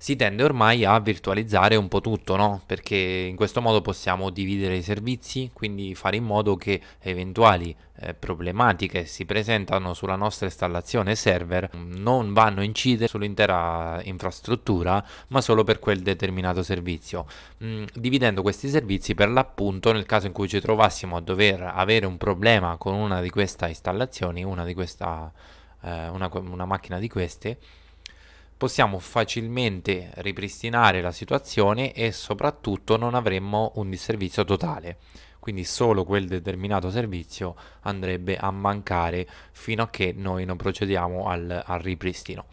si tende ormai a virtualizzare un po' tutto, no? Perché in questo modo possiamo dividere i servizi, quindi fare in modo che eventuali eh, problematiche si presentano sulla nostra installazione server non vanno a incidere sull'intera infrastruttura, ma solo per quel determinato servizio, mm, dividendo questi servizi per l'appunto nel caso in cui ci trovassimo a dover avere un problema con una di queste installazioni, una di questa eh, una, una macchina di queste possiamo facilmente ripristinare la situazione e soprattutto non avremmo un disservizio totale. Quindi solo quel determinato servizio andrebbe a mancare fino a che noi non procediamo al, al ripristino.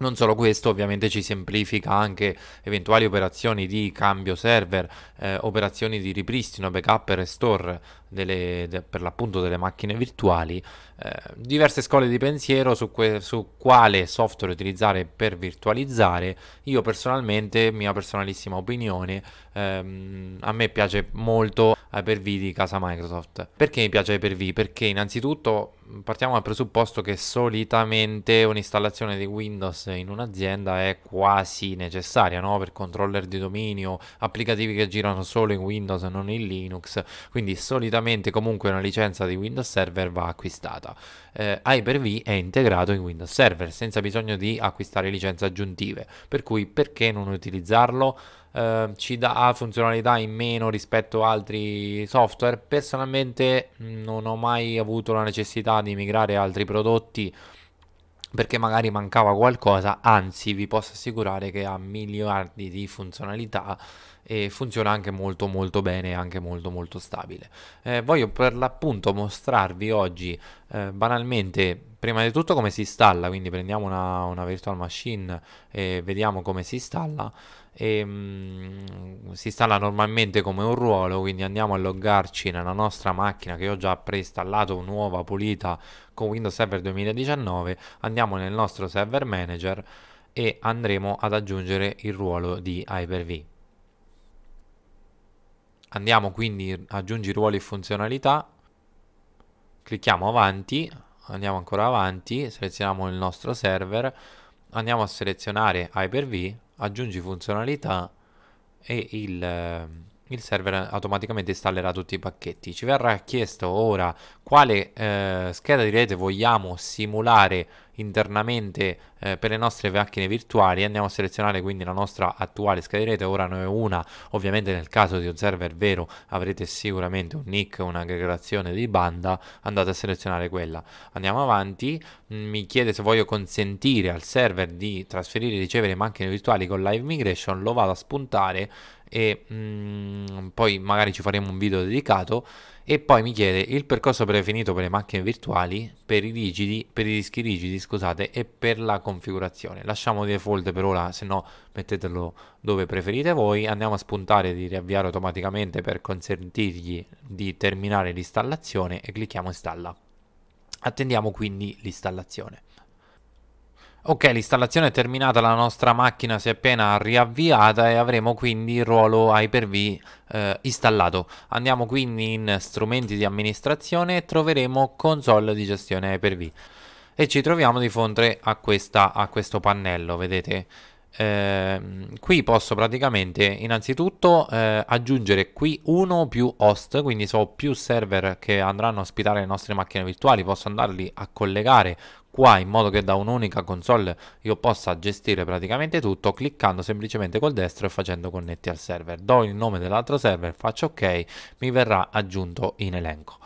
Non solo questo, ovviamente ci semplifica anche eventuali operazioni di cambio server, eh, operazioni di ripristino, backup e restore delle, de, per l'appunto delle macchine virtuali. Eh, diverse scuole di pensiero su, que- su, quale software utilizzare per virtualizzare. Io personalmente, mia personalissima opinione, ehm, a me piace molto Hyper-V di casa Microsoft. Perché mi piace Hyper-V? Perché innanzitutto partiamo dal presupposto che solitamente un'installazione di Windows in un'azienda è quasi necessaria no? per controller di dominio, applicativi che girano solo in Windows e non in Linux, quindi solitamente comunque una licenza di Windows Server va acquistata. Eh, Hyper-V è integrato in Windows Server senza bisogno di acquistare licenze aggiuntive, per cui perché non utilizzarlo? Ehm, ci dà funzionalità in meno rispetto a altri software. Personalmente mm, non ho mai avuto la necessità di migrare altri prodotti perché magari mancava qualcosa, anzi vi posso assicurare che ha miliardi di funzionalità e funziona anche molto molto bene anche molto molto stabile. Eh, voglio per l'appunto mostrarvi oggi eh, banalmente prima di tutto come si installa, quindi prendiamo una, una virtual machine e vediamo come si installa. E, ehm, mh, si installa normalmente come un ruolo, quindi andiamo a loggarci nella nostra macchina che ho già preinstallato, nuova, pulita, con Windows Server 2019. Andiamo nel nostro server manager e andremo ad aggiungere il ruolo di Hyper-V. Andiamo quindi aggiungi ruoli e funzionalità, clicchiamo avanti andiamo ancora avanti, selezioniamo il nostro server, andiamo a selezionare Hyper-V, aggiungi funzionalità e il ehm, il server automaticamente installerà tutti i pacchetti. Ci verrà chiesto ora quale eh, scheda di rete vogliamo simulare internamente eh, per le nostre macchine virtuali andiamo a selezionare quindi la nostra attuale scheda di rete ora ne ho una ovviamente nel caso di un server vero avrete sicuramente un nick un'aggregazione di banda andate a selezionare quella andiamo avanti mm, mi chiede se voglio consentire al server di trasferire e ricevere macchine virtuali con live migration lo vado a spuntare e mh, mm, poi magari ci faremo un video dedicato e poi mi chiede il percorso predefinito per le macchine virtuali per i, rigidi, per i dischi rigidi scusate e per la configurazione lasciamo default per ora se no mettetelo dove preferite voi andiamo a spuntare di riavviare automaticamente per consentirgli di terminare l'installazione e clicchiamo installa attendiamo quindi l'installazione Ok, l'installazione è terminata, la nostra macchina si è appena riavviata e avremo quindi il ruolo Hyper-V eh, installato. Andiamo quindi in strumenti di amministrazione e troveremo console di gestione Hyper-V. E ci troviamo di fronte a, questa, a questo pannello, vedete? Ehm, qui posso praticamente innanzitutto eh, aggiungere qui uno più host quindi so più server che andranno a ospitare le nostre macchine virtuali posso andarli a collegare qua in modo che da un'unica console io possa gestire praticamente tutto cliccando semplicemente col destro e facendo connetti al server do il nome dell'altro server faccio ok mi verrà aggiunto in elenco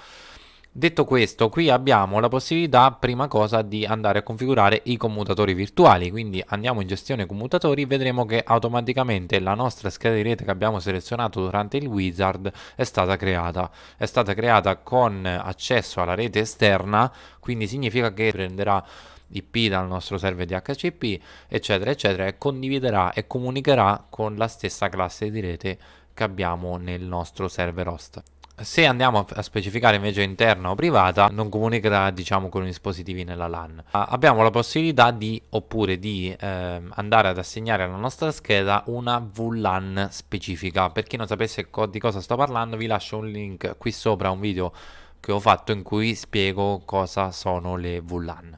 Detto questo, qui abbiamo la possibilità, prima cosa, di andare a configurare i commutatori virtuali, quindi andiamo in gestione commutatori, vedremo che automaticamente la nostra scheda di rete che abbiamo selezionato durante il wizard è stata creata. È stata creata con accesso alla rete esterna, quindi significa che prenderà IP dal nostro server DHCP, eccetera, eccetera, e condividerà e comunicherà con la stessa classe di rete che abbiamo nel nostro server host. Se andiamo a specificare invece interna o privata, non comunicherà diciamo con i dispositivi nella LAN. Abbiamo la possibilità di oppure di eh, andare ad assegnare alla nostra scheda una VLAN specifica. Per chi non sapesse co di cosa sto parlando, vi lascio un link qui sopra a un video che ho fatto in cui spiego cosa sono le VLAN.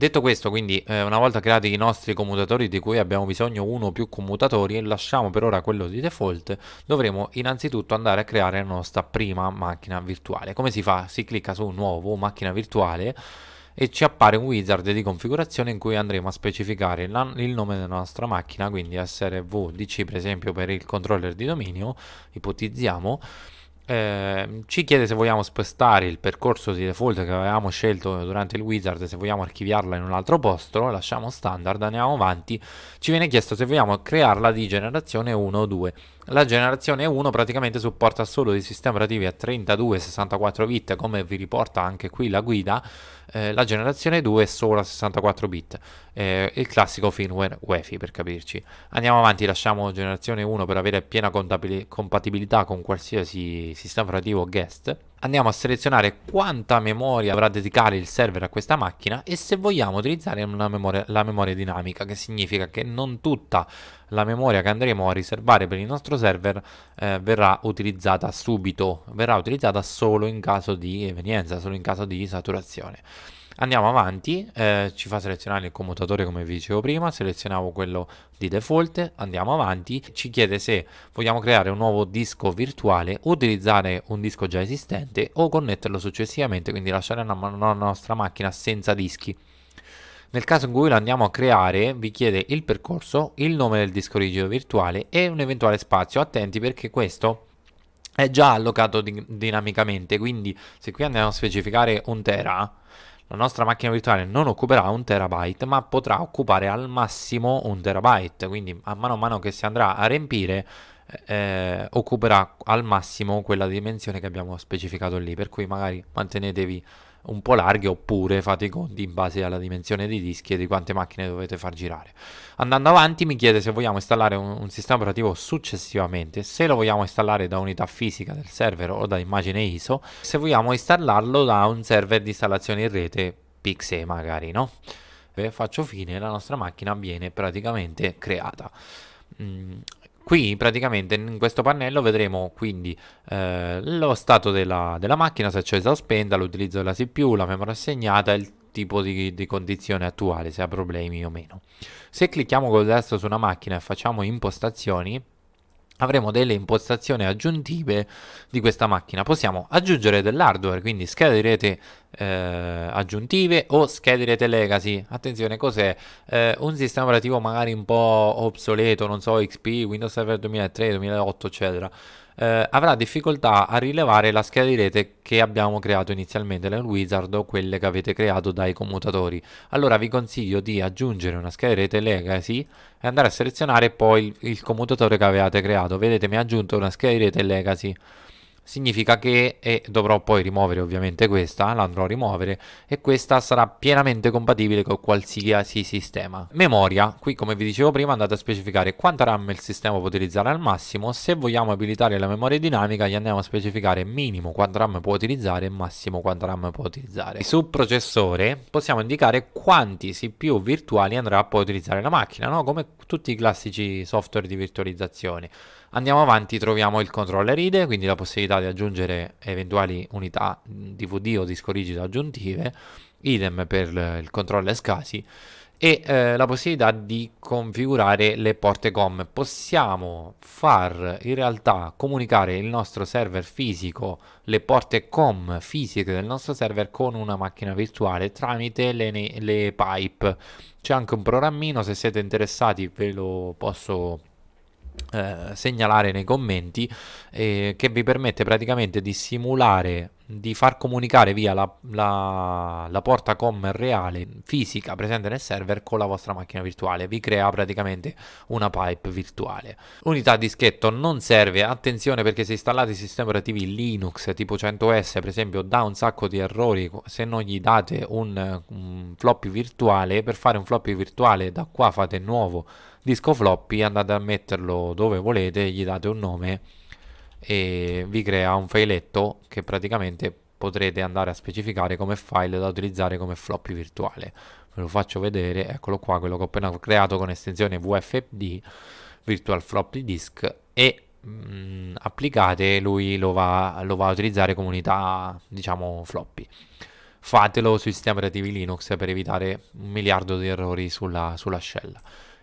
Detto questo, quindi, eh, una volta creati i nostri commutatori di cui abbiamo bisogno uno o più commutatori, e lasciamo per ora quello di default, dovremo innanzitutto andare a creare la nostra prima macchina virtuale. Come si fa? Si clicca su Nuovo, Macchina virtuale, e ci appare un wizard di configurazione in cui andremo a specificare la, il nome della nostra macchina, quindi SRVDC per esempio per il controller di dominio, ipotizziamo, eh, ci chiede se vogliamo spostare il percorso di default che avevamo scelto durante il wizard se vogliamo archiviarla in un altro posto lo lasciamo standard andiamo avanti ci viene chiesto se vogliamo crearla di generazione 1 o 2 la generazione 1 praticamente supporta solo dei sistemi operativi a 32 64 bit come vi riporta anche qui la guida eh, la generazione 2 è solo a 64 bit eh, il classico firmware UEFI per capirci andiamo avanti lasciamo generazione 1 per avere piena compatibilità con qualsiasi sistema operativo guest andiamo a selezionare quanta memoria dovrà dedicare il server a questa macchina e se vogliamo utilizzare memoria, la memoria dinamica, che significa che non tutta la memoria che andremo a riservare per il nostro server eh, verrà utilizzata subito, verrà utilizzata solo in caso di evenienza, solo in caso di saturazione. Andiamo avanti, eh, ci fa selezionare il commutatore come vi dicevo prima, selezionavo quello di default, andiamo avanti, ci chiede se vogliamo creare un nuovo disco virtuale, utilizzare un disco già esistente o connetterlo successivamente, quindi lasciare la nostra macchina senza dischi. Nel caso in cui lo andiamo a creare vi chiede il percorso, il nome del disco rigido virtuale e un eventuale spazio, attenti perché questo è già allocato din dinamicamente, quindi se qui andiamo a specificare un tera la nostra macchina virtuale non occuperà un terabyte, ma potrà occupare al massimo un terabyte, quindi a mano a mano che si andrà a riempire eh, eh occuperà al massimo quella dimensione che abbiamo specificato lì, per cui magari mantenetevi un po' larghe oppure fate i conti in base alla dimensione dei dischi e di quante macchine dovete far girare. Andando avanti mi chiede se vogliamo installare un, un sistema operativo successivamente, se lo vogliamo installare da unità fisica del server o da immagine ISO, se vogliamo installarlo da un server di installazione in rete Pixie magari, no? E eh, faccio fine, la nostra macchina viene praticamente creata. Mm, Qui praticamente in questo pannello vedremo quindi eh, lo stato della, della macchina, se è accesa o spenta, l'utilizzo della CPU, la memoria assegnata, il tipo di, di, condizione attuale, se ha problemi o meno. Se clicchiamo col destro su una macchina e facciamo impostazioni, avremo delle impostazioni aggiuntive di questa macchina. Possiamo aggiungere dell'hardware, quindi schede di rete eh, aggiuntive o schede di rete legacy. Attenzione, cos'è? Eh, un sistema operativo magari un po' obsoleto, non so, XP, Windows Server 2003, 2008, eccetera eh, avrà difficoltà a rilevare la scheda di rete che abbiamo creato inizialmente nel wizard o quelle che avete creato dai commutatori. Allora vi consiglio di aggiungere una scheda di rete legacy e andare a selezionare poi il, il commutatore che avevate creato. Vedete mi ha aggiunto una scheda di rete legacy significa che e dovrò poi rimuovere ovviamente questa, l'andrò a rimuovere e questa sarà pienamente compatibile con qualsiasi sistema. Memoria, qui come vi dicevo prima andate a specificare quanta RAM il sistema può utilizzare al massimo, se vogliamo abilitare la memoria dinamica gli andiamo a specificare minimo quanta RAM può utilizzare e massimo quanta RAM può utilizzare. sul processore possiamo indicare quanti CPU virtuali andrà a poi utilizzare la macchina, no? come tutti i classici software di virtualizzazione. Andiamo avanti, troviamo il controller id quindi la possibilità di aggiungere eventuali unità DVD o disco rigido aggiuntive, idem per il controllo scasi e eh, la possibilità di configurare le porte COM. Possiamo far in realtà comunicare il nostro server fisico, le porte COM fisiche del nostro server con una macchina virtuale tramite le, le pipe. C'è anche un programmino, se siete interessati ve lo posso eh, segnalare nei commenti eh, che vi permette praticamente di simulare di far comunicare via la, la, la, porta COM reale fisica presente nel server con la vostra macchina virtuale, vi crea praticamente una pipe virtuale. Unità dischetto non serve, attenzione perché se installate sistemi operativi Linux tipo 100S per esempio dà un sacco di errori se non gli date un, un floppy virtuale, per fare un floppy virtuale da qua fate nuovo disco floppy, andate a metterlo dove volete, gli date un nome e vi crea un filetto che praticamente potrete andare a specificare come file da utilizzare come floppy virtuale ve lo faccio vedere eccolo qua quello che ho appena creato con estensione vfd virtual floppy disk e mh, mm, applicate lui lo va, lo va a utilizzare come unità diciamo floppy fatelo sui sistemi operativi Linux per evitare un miliardo di errori sulla, sulla, shell.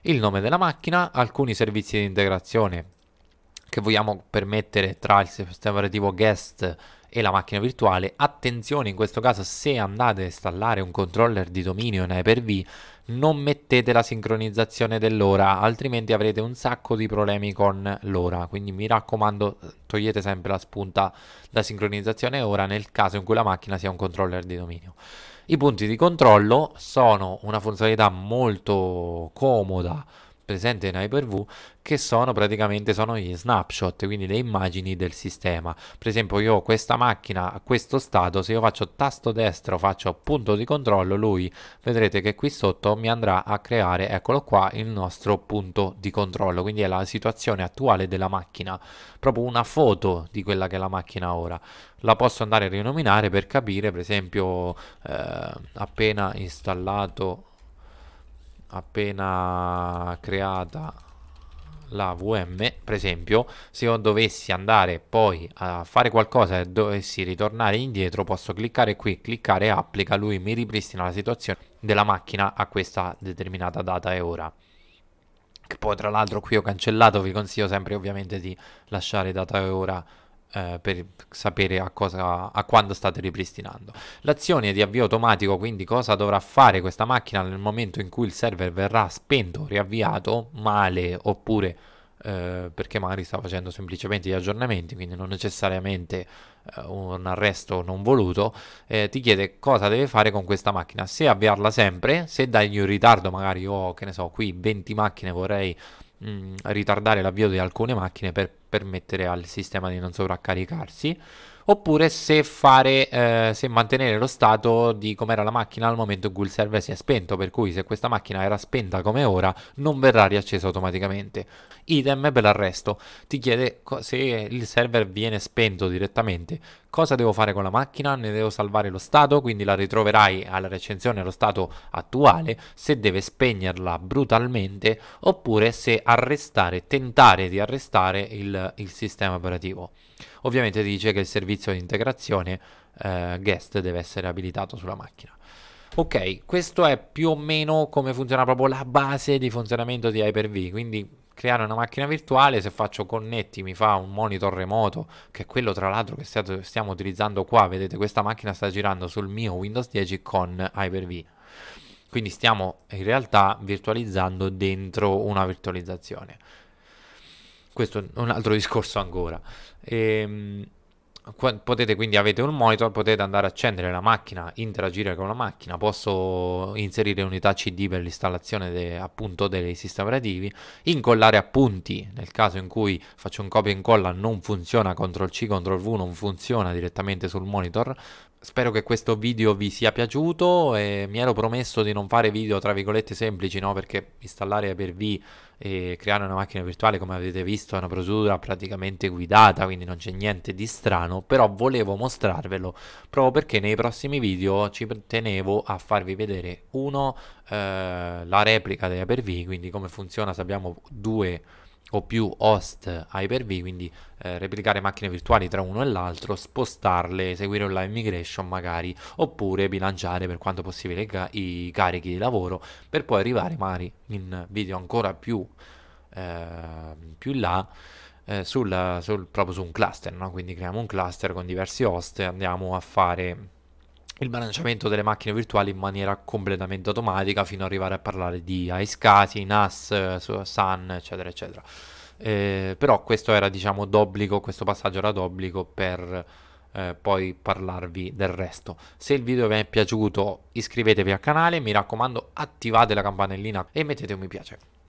Il nome della macchina, alcuni servizi di integrazione che vogliamo permettere tra il sistema operativo guest e la macchina virtuale. Attenzione in questo caso se andate a installare un controller di dominio in Hyper-V non mettete la sincronizzazione dell'ora altrimenti avrete un sacco di problemi con l'ora quindi mi raccomando togliete sempre la spunta da sincronizzazione ora nel caso in cui la macchina sia un controller di dominio. I punti di controllo sono una funzionalità molto comoda presente in Hyper-V che sono praticamente sono gli snapshot, quindi le immagini del sistema. Per esempio io ho questa macchina a questo stato, se io faccio tasto destro, faccio punto di controllo, lui vedrete che qui sotto mi andrà a creare, eccolo qua, il nostro punto di controllo, quindi è la situazione attuale della macchina, proprio una foto di quella che è la macchina ora. La posso andare a rinominare per capire, per esempio, eh, appena installato appena creata la VM per esempio se io dovessi andare poi a fare qualcosa e dovessi ritornare indietro posso cliccare qui cliccare applica lui mi ripristina la situazione della macchina a questa determinata data e ora che poi tra l'altro qui ho cancellato vi consiglio sempre ovviamente di lasciare data e ora eh, per sapere a, cosa, a quando state ripristinando. L'azione di avvio automatico, quindi cosa dovrà fare questa macchina nel momento in cui il server verrà spento, riavviato, male oppure eh, perché magari sta facendo semplicemente gli aggiornamenti, quindi non necessariamente eh, un arresto non voluto, eh, ti chiede cosa deve fare con questa macchina, se avviarla sempre, se dai in ritardo magari ho, oh, che ne so, qui 20 macchine vorrei mh, mm, ritardare l'avvio di alcune macchine per permettere al sistema di non sovraccaricarsi oppure se, fare, eh, se mantenere lo stato di come era la macchina al momento in cui il server si è spento, per cui se questa macchina era spenta come ora non verrà riaccesa automaticamente. Idem per l'arresto, ti chiede se il server viene spento direttamente, cosa devo fare con la macchina? Ne devo salvare lo stato, quindi la ritroverai alla recensione allo stato attuale, se deve spegnerla brutalmente oppure se arrestare, tentare di arrestare il, il sistema operativo. Ovviamente dice che il servizio di integrazione eh, guest deve essere abilitato sulla macchina. Ok, questo è più o meno come funziona proprio la base di funzionamento di Hyper-V, quindi creare una macchina virtuale, se faccio connetti mi fa un monitor remoto, che è quello tra l'altro che stiamo utilizzando qua, vedete questa macchina sta girando sul mio Windows 10 con Hyper-V. Quindi stiamo in realtà virtualizzando dentro una virtualizzazione questo è un altro discorso ancora. E, ehm, potete quindi avete un monitor, potete andare a accendere la macchina, interagire con la macchina, posso inserire unità CD per l'installazione de, appunto dei sistemi operativi, incollare appunti nel caso in cui faccio un copia e incolla non funziona, CTRL C, CTRL V non funziona direttamente sul monitor, Spero che questo video vi sia piaciuto e mi ero promesso di non fare video tra virgolette semplici, no? Perché installare Aperv e creare una macchina virtuale, come avete visto, è una procedura praticamente guidata, quindi non c'è niente di strano, però volevo mostrarvelo proprio perché nei prossimi video ci tenevo a farvi vedere uno eh, la replica di Aperv, quindi come funziona, se abbiamo due o più host Hyper-V, quindi eh, replicare macchine virtuali tra uno e l'altro, spostarle, eseguire un live migration magari, oppure bilanciare per quanto possibile ca i carichi di lavoro per poi arrivare magari in video ancora più, eh, più in là. Eh, sul, sul, proprio su un cluster, no? quindi creiamo un cluster con diversi host e andiamo a fare il bilanciamento delle macchine virtuali in maniera completamente automatica fino ad arrivare a parlare di Aiscati, NAS, eh, Sun, eccetera, eccetera. Eh, però questo era, diciamo, d'obbligo, questo passaggio era d'obbligo per eh, poi parlarvi del resto. Se il video vi è piaciuto iscrivetevi al canale, mi raccomando attivate la campanellina e mettete un mi piace.